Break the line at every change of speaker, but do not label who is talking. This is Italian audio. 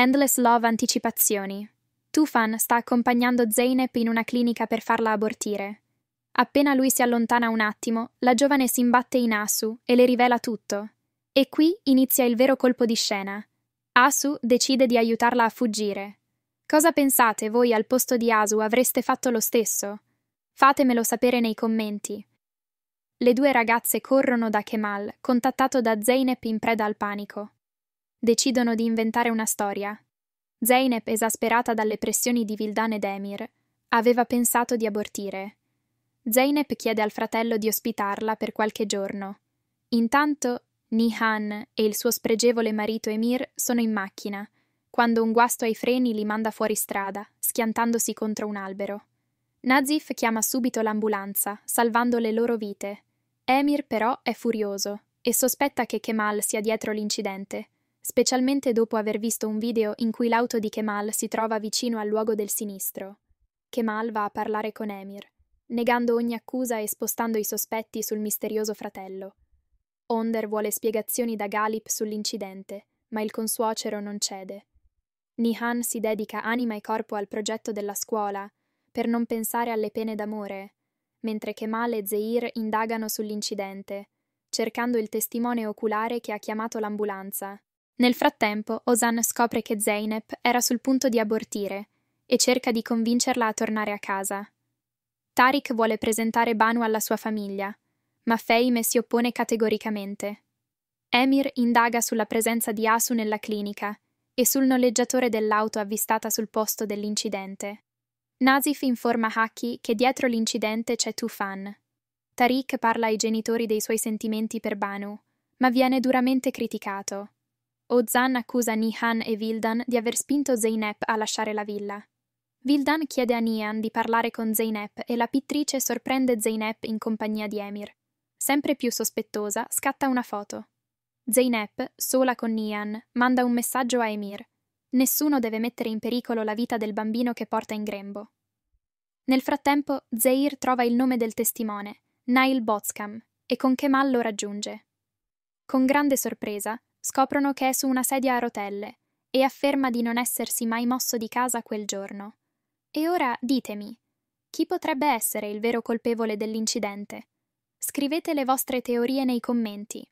Endless Love Anticipazioni. Tufan sta accompagnando Zeynep in una clinica per farla abortire. Appena lui si allontana un attimo, la giovane si imbatte in Asu e le rivela tutto. E qui inizia il vero colpo di scena. Asu decide di aiutarla a fuggire. Cosa pensate voi al posto di Asu avreste fatto lo stesso? Fatemelo sapere nei commenti. Le due ragazze corrono da Kemal, contattato da Zeynep in preda al panico. Decidono di inventare una storia. Zeynep, esasperata dalle pressioni di Vildan ed Emir, aveva pensato di abortire. Zeynep chiede al fratello di ospitarla per qualche giorno. Intanto Nihan e il suo spregevole marito Emir sono in macchina, quando un guasto ai freni li manda fuori strada, schiantandosi contro un albero. Nazif chiama subito l'ambulanza, salvando le loro vite. Emir però è furioso e sospetta che Kemal sia dietro l'incidente specialmente dopo aver visto un video in cui l'auto di Kemal si trova vicino al luogo del sinistro. Kemal va a parlare con Emir, negando ogni accusa e spostando i sospetti sul misterioso fratello. Onder vuole spiegazioni da Galip sull'incidente, ma il consuocero non cede. Nihan si dedica anima e corpo al progetto della scuola, per non pensare alle pene d'amore, mentre Kemal e Zeir indagano sull'incidente, cercando il testimone oculare che ha chiamato l'ambulanza, nel frattempo, Ozan scopre che Zeynep era sul punto di abortire e cerca di convincerla a tornare a casa. Tariq vuole presentare Banu alla sua famiglia, ma Feime si oppone categoricamente. Emir indaga sulla presenza di Asu nella clinica e sul noleggiatore dell'auto avvistata sul posto dell'incidente. Nazif informa Haki che dietro l'incidente c'è Tufan. Tariq parla ai genitori dei suoi sentimenti per Banu, ma viene duramente criticato. Ozan accusa Nihan e Vildan di aver spinto Zeynep a lasciare la villa. Vildan chiede a Nihan di parlare con Zeynep e la pittrice sorprende Zeynep in compagnia di Emir. Sempre più sospettosa, scatta una foto. Zeynep, sola con Nihan, manda un messaggio a Emir. Nessuno deve mettere in pericolo la vita del bambino che porta in grembo. Nel frattempo, Zeir trova il nome del testimone, Nail Botskam, e con Kemal lo raggiunge. Con grande sorpresa, scoprono che è su una sedia a rotelle e afferma di non essersi mai mosso di casa quel giorno. E ora ditemi, chi potrebbe essere il vero colpevole dell'incidente? Scrivete le vostre teorie nei commenti.